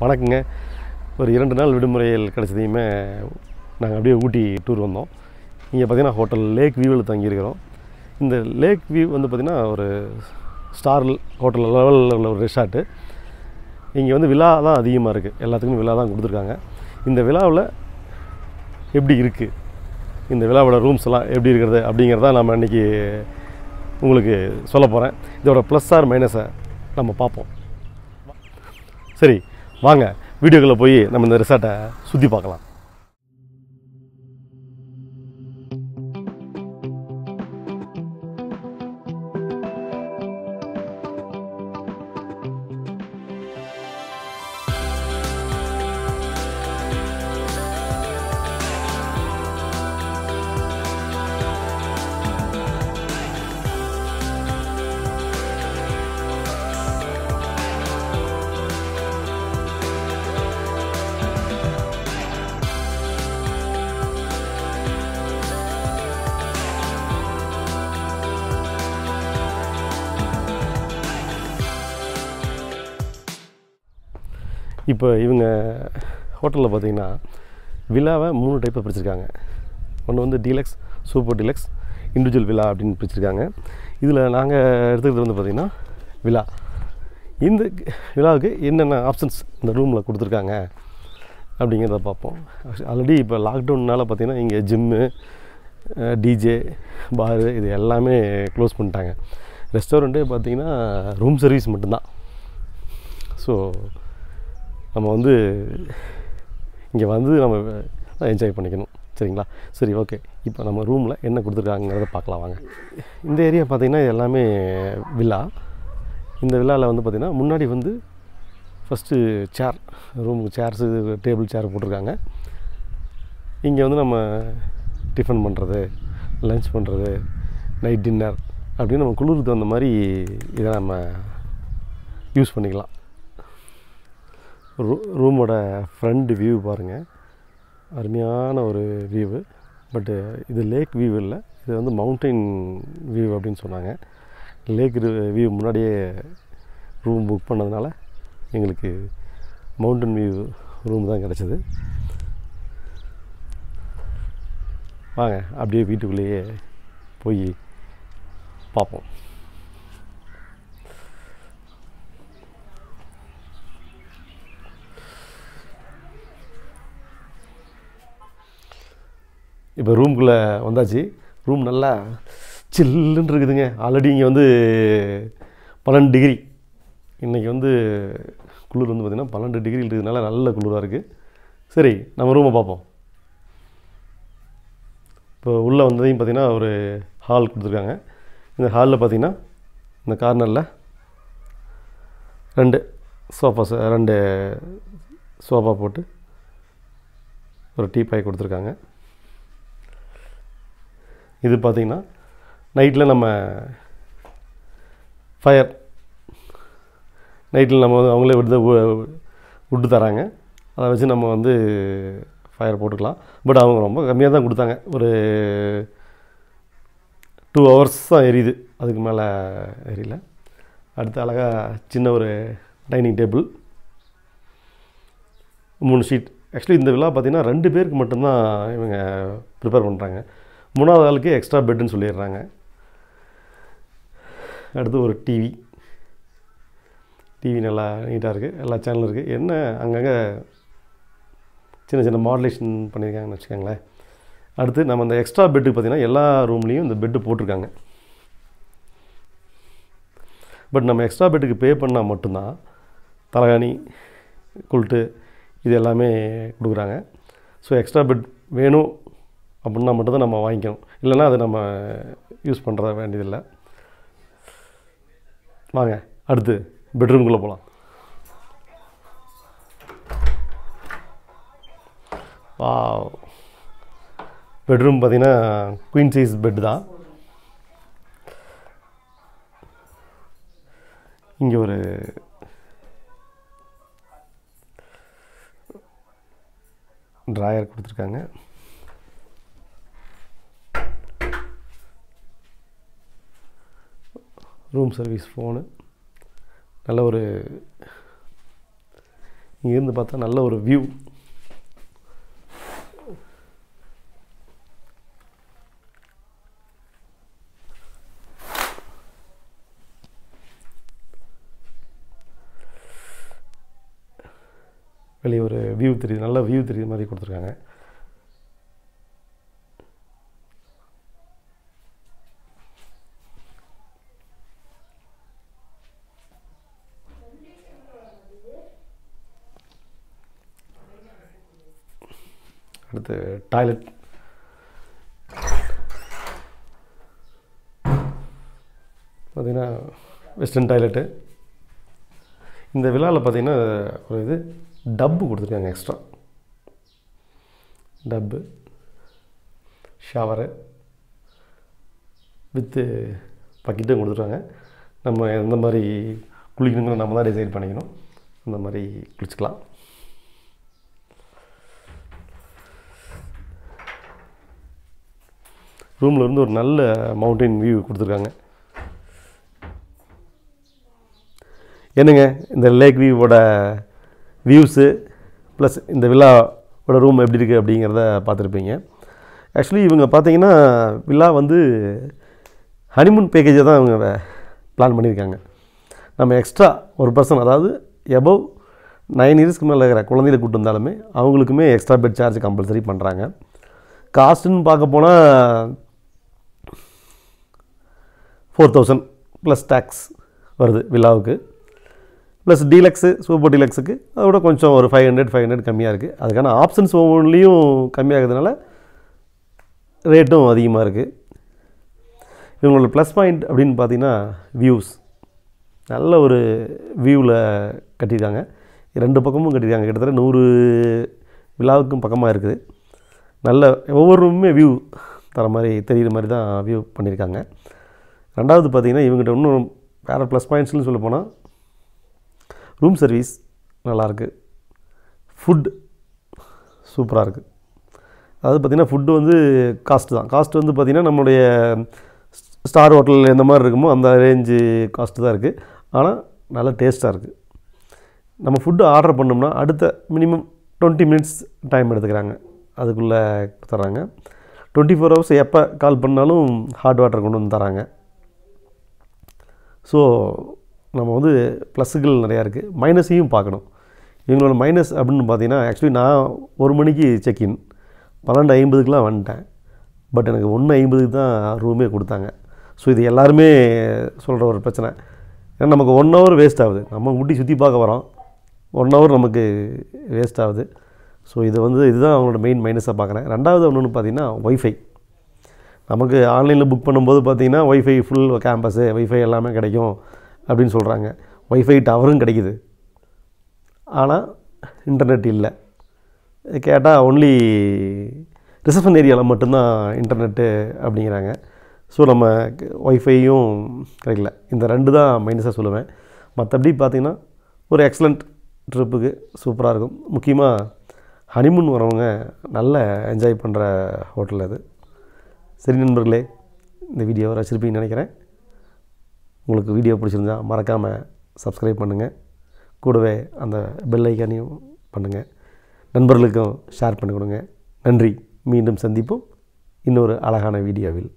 வணக்கங்க ஒரு இரண்டு நாள் விடுமுறையில் கிடச்சதையுமே நாங்கள் அப்படியே ஊட்டி டூர் வந்தோம் இங்கே பார்த்திங்கன்னா ஹோட்டல் லேக் வியூவில் தங்கியிருக்கிறோம் இந்த லேக் வியூ வந்து பார்த்திங்கன்னா ஒரு ஸ்டார் ஹோட்டல் லெவலில் உள்ள ஒரு ரிசார்ட்டு இங்கே வந்து விழா தான் அதிகமாக இருக்குது எல்லாத்துக்கும் விழா தான் கொடுத்துருக்காங்க இந்த விழாவில் எப்படி இருக்குது இந்த விழாவோட ரூம்ஸ் எல்லாம் எப்படி இருக்கிறது அப்படிங்கிறத நம்ம இன்றைக்கி உங்களுக்கு சொல்ல போகிறேன் இதோட ப்ளஸ் ஆர் மைனஸை நம்ம பார்ப்போம் சரி வாங்க வீடியோக்குள்ளே போய் நம்ம இந்த ரிசார்ட்டை சுற்றி பார்க்கலாம் இப்போ இவங்க ஹோட்டலில் பார்த்தீங்கன்னா விழாவை மூணு டைப்பை பிரிச்சிருக்காங்க ஒன்று வந்து டீலக்ஸ் சூப்பர் டீலக்ஸ் இண்டிவிஜுவல் விழா அப்படின்னு பிரிச்சிருக்காங்க இதில் நாங்கள் எடுத்துக்கிறது வந்து பார்த்திங்கன்னா விழா இந்த விழாவுக்கு என்னென்ன ஆப்ஷன்ஸ் இந்த ரூமில் கொடுத்துருக்காங்க அப்படிங்கிறத பார்ப்போம் ஆல்ரெடி இப்போ லாக்டவுன்னால் பார்த்திங்கன்னா இங்கே ஜிம்மு டிஜே பார் இது எல்லாமே க்ளோஸ் பண்ணிட்டாங்க ரெஸ்டாரண்ட்டே பார்த்திங்கன்னா ரூம் சர்வீஸ் மட்டும்தான் ஸோ நம்ம வந்து இங்கே வந்து நம்ம என்ஜாய் பண்ணிக்கணும் சரிங்களா சரி ஓகே இப்போ நம்ம ரூமில் என்ன கொடுத்துருக்காங்கிறத பார்க்கலாம் வாங்க இந்த ஏரியா பார்த்திங்கன்னா இது எல்லாமே வில்லா இந்த வில்லாவில் வந்து பார்த்திங்கன்னா முன்னாடி வந்து ஃபஸ்ட்டு சேர் ரூமுக்கு சேர்ஸு டேபிள் சேர் போட்டிருக்காங்க இங்கே வந்து நம்ம டிஃபன் பண்ணுறது லன்ச் பண்ணுறது நைட் டின்னர் அப்படின்னு நம்ம குளிருக்கு தகுந்த மாதிரி இதை நம்ம யூஸ் பண்ணிக்கலாம் ரூ ரூமோட ஃப்ரண்ட் வியூ பாருங்கள் அருமையான ஒரு வியூவு பட்டு இது லேக் வியூ இல்லை இது வந்து மவுண்டைன் வியூ அப்படின்னு சொன்னாங்க லேக் வியூ முன்னாடியே ரூம் புக் பண்ணதுனால எங்களுக்கு மவுண்டன் வியூ ரூம் தான் கிடச்சிது வாங்க அப்படியே வீட்டுக்குள்ளேயே போய் பார்ப்போம் இப்போ ரூம்குள்ளே வந்தாச்சு ரூம் நல்லா சில்லுன்னு இருக்குதுங்க ஆல்ரெடி இங்கே வந்து பன்னெண்டு டிகிரி இன்றைக்கி வந்து குளிர் வந்து பார்த்திங்கன்னா பன்னெண்டு டிகிரி இருக்கிறதுனால நல்ல குளிராக இருக்குது சரி நம்ம ரூமை பார்ப்போம் இப்போ உள்ளே வந்ததையும் பார்த்திங்கன்னா ஒரு ஹால் கொடுத்துருக்காங்க இந்த ஹாலில் பார்த்திங்கன்னா இந்த கார்னரில் ரெண்டு சோஃபா ரெண்டு சோஃபா போட்டு ஒரு டீ பாய் கொடுத்துருக்காங்க இது பார்த்திங்கன்னா நைட்டில் நம்ம ஃபயர் நைட்டில் நம்ம வந்து அவங்களே விட்டு விட்டு தராங்க அதை வச்சு நம்ம வந்து ஃபயர் போட்டுக்கலாம் பட் அவங்க ரொம்ப கம்மியாக தான் கொடுத்தாங்க ஒரு டூ ஹவர்ஸ் தான் எரியுது அதுக்கு மேலே எரியல அடுத்து அழகாக சின்ன ஒரு டைனிங் டேபிள் மூணு ஷீட் ஆக்சுவலி இந்த விழா பார்த்திங்கன்னா ரெண்டு பேருக்கு மட்டும்தான் இவங்க ப்ரிப்பேர் பண்ணுறாங்க மூணாவது ஆளுக்கு எக்ஸ்ட்ரா பெட்டுன்னு சொல்லிடுறாங்க அடுத்து ஒரு டிவி டிவி நல்லா நீட்டாக இருக்குது எல்லா சேனலும் இருக்குது என்ன அங்கங்கே சின்ன சின்ன மாடுலேஷன் பண்ணியிருக்காங்கன்னு வச்சுக்கோங்களேன் அடுத்து நம்ம அந்த எக்ஸ்ட்ரா பெட்டு பார்த்திங்கன்னா எல்லா ரூம்லேயும் இந்த பெட்டு போட்டிருக்காங்க பட் நம்ம எக்ஸ்ட்ரா பெட்டுக்கு பே பண்ணால் மட்டும்தான் தலகாணி குல்ட்டு இது எல்லாமே கொடுக்குறாங்க ஸோ எக்ஸ்ட்ரா பெட் வேணும் அப்படின்னா மட்டும்தான் நம்ம வாங்கிக்கணும் இல்லைனா அது நம்ம யூஸ் பண்ணுற வேண்டியதில்லை வாங்க அடுத்து பெட்ரூம்குள்ளே போகலாம் வா பெட்ரூம் பார்த்திங்கன்னா குயின் சைஸ் பெட் தான் இங்கே ஒரு ட்ராயர் கொடுத்துருக்காங்க ரூம் சர்வீஸ் ஃபோனு நல்ல ஒரு இங்கேருந்து பார்த்தா நல்ல ஒரு வியூ வெளியே ஒரு வியூ தெரியுது நல்ல வியூ தெரியுது மாதிரி கொடுத்துருக்காங்க அடுத்து டாய்லெட் பார்த்திங்கன்னா வெஸ்டர்ன் டாய்லெட்டு இந்த விழாவில் பார்த்தீங்கன்னா ஒரு இது டப்பு கொடுத்துருக்காங்க எக்ஸ்ட்ரா டப்பு ஷவரு வித்து பக்கெட்டும் கொடுத்துருவாங்க நம்ம எந்த மாதிரி குளிக்கணுங்கிற நம்ம தான் டிசைட் பண்ணிக்கணும் அந்த மாதிரி குளிச்சுக்கலாம் ரூமில் இருந்து ஒரு நல்ல மவுண்டைன் வியூ கொடுத்துருக்காங்க என்னங்க இந்த லேக் வியூவோட வியூஸு ப்ளஸ் இந்த விழாவோட ரூம் எப்படி இருக்குது அப்படிங்கிறத பார்த்துருப்பீங்க ஆக்சுவலி இவங்க பார்த்தீங்கன்னா வில்லா வந்து ஹனிமூன் பேக்கேஜை தான் இவங்க பிளான் பண்ணியிருக்காங்க நம்ம எக்ஸ்ட்ரா ஒரு பர்சன் அதாவது எபவ் நைன் இயர்ஸ்க்கு மேலே இருக்கிற குழந்தைகளை கூட்டு வந்தாலுமே அவங்களுக்குமே எக்ஸ்ட்ரா பெட் சார்ஜ் கம்பல்சரி பண்ணுறாங்க காஸ்ட்டுன்னு பார்க்க போனால் ஃபோர் தௌசண்ட் ப்ளஸ் டேக்ஸ் வருது விழாவுக்கு ப்ளஸ் டீலக்ஸு சூப்பர் டீலக்ஸுக்கு அதோட கொஞ்சம் ஒரு ஃபைவ் ஹண்ட்ரட் ஃபைவ் ஹண்ட்ரட் கம்மியாக இருக்குது அதுக்கான ஆப்ஷன்ஸ் ஒவ்வொன்றிலையும் கம்மியாகிறதுனால ரேட்டும் அதிகமாக இருக்குது இவங்களோட ப்ளஸ் பாயிண்ட் அப்படின்னு பார்த்தீங்கன்னா வியூஸ் நல்ல ஒரு வியூவில் கட்டியிருக்காங்க ரெண்டு பக்கமும் கட்டியிருக்காங்க கிட்டத்தட்ட நூறு விழாவுக்கும் பக்கமாக இருக்குது நல்ல ஒவ்வொரு ரூமுமே வியூ தர மாதிரி தெரிகிற மாதிரி தான் வியூ பண்ணியிருக்காங்க ரெண்டாவது பார்த்திங்கன்னா இவங்ககிட்ட இன்னும் வேறு ப்ளஸ் பாயிண்ட்ஸ்னு சொல்ல போனால் ரூம் சர்வீஸ் நல்லாயிருக்கு ஃபுட் சூப்பராக இருக்குது அதாவது பார்த்திங்கன்னா ஃபுட்டு வந்து காஸ்ட்டு தான் காஸ்ட் வந்து பார்த்திங்கன்னா நம்மளுடைய ஸ்டார் ஹோட்டல் எந்த மாதிரி இருக்குமோ அந்த ரேஞ்சு காஸ்ட்டு தான் இருக்குது ஆனால் நல்லா டேஸ்ட்டாக இருக்குது நம்ம ஃபுட்டு ஆர்டர் பண்ணோம்னா அடுத்த மினிமம் டுவெண்ட்டி மினிட்ஸ் டைம் எடுத்துக்கிறாங்க அதுக்குள்ளே தராங்க டுவெண்ட்டி ஃபோர் ஹவர்ஸ் எப்போ கால் பண்ணாலும் ஹாட் வாட்டர் கொண்டு வந்து தராங்க ஸோ நம்ம வந்து ப்ளஸ்ஸுகள் நிறையா இருக்குது மைனஸையும் பார்க்கணும் இவங்களோட மைனஸ் அப்படின்னு பார்த்தீங்கன்னா ஆக்சுவலி நான் ஒரு மணிக்கு இன் பன்னெண்டு ஐம்பதுக்கெலாம் வந்துட்டேன் பட் எனக்கு ஒன்று ஐம்பதுக்கு தான் ரூமே கொடுத்தாங்க ஸோ இது எல்லாருமே சொல்கிற ஒரு பிரச்சனை ஏன்னா நமக்கு ஒன் ஹவர் வேஸ்ட் ஆகுது நம்ம ஊட்டி சுற்றி பார்க்க வரோம் ஒன் ஹவர் நமக்கு வேஸ்ட் ஆகுது ஸோ இதை வந்து இதுதான் அவங்களோட மெயின் மைனஸாக பார்க்குறேன் ரெண்டாவது ஒன்று பார்த்தீங்கன்னா ஒய்ஃபை நமக்கு ஆன்லைனில் புக் பண்ணும்போது பார்த்திங்கன்னா ஒய்ஃபை ஃபுல் கேம்பஸு ஒய்ஃபை எல்லாமே கிடைக்கும் அப்படின்னு சொல்கிறாங்க ஒய்ஃபை டவரும் கிடைக்கிது ஆனால் இன்டர்நெட் இல்லை கேட்டால் ஒன்லி ரிசப்ஷன் ஏரியாவில் மட்டும்தான் இன்டர்நெட்டு அப்படிங்கிறாங்க ஸோ நம்ம ஒய்ஃபையும் கிடைக்கல இந்த ரெண்டு தான் மைனஸாக சொல்லுவேன் மற்றபடி பார்த்திங்கன்னா ஒரு எக்ஸலண்ட் ட்ரிப்புக்கு சூப்பராக இருக்கும் முக்கியமாக ஹனிமூன் வரவங்க நல்ல என்ஜாய் பண்ணுற ஹோட்டல் அது சரி நண்பர்களே இந்த வீடியோவை ரசிச்சிருப்பீங்கன்னு நினைக்கிறேன் உங்களுக்கு வீடியோ பிடிச்சிருந்தா மறக்காமல் சப்ஸ்கிரைப் பண்ணுங்கள் கூடவே அந்த பெல் ஐக்கானையும் பண்ணுங்கள் நண்பர்களுக்கும் ஷேர் பண்ணி கொடுங்க நன்றி மீண்டும் சந்திப்போம் இன்னொரு அழகான வீடியோவில்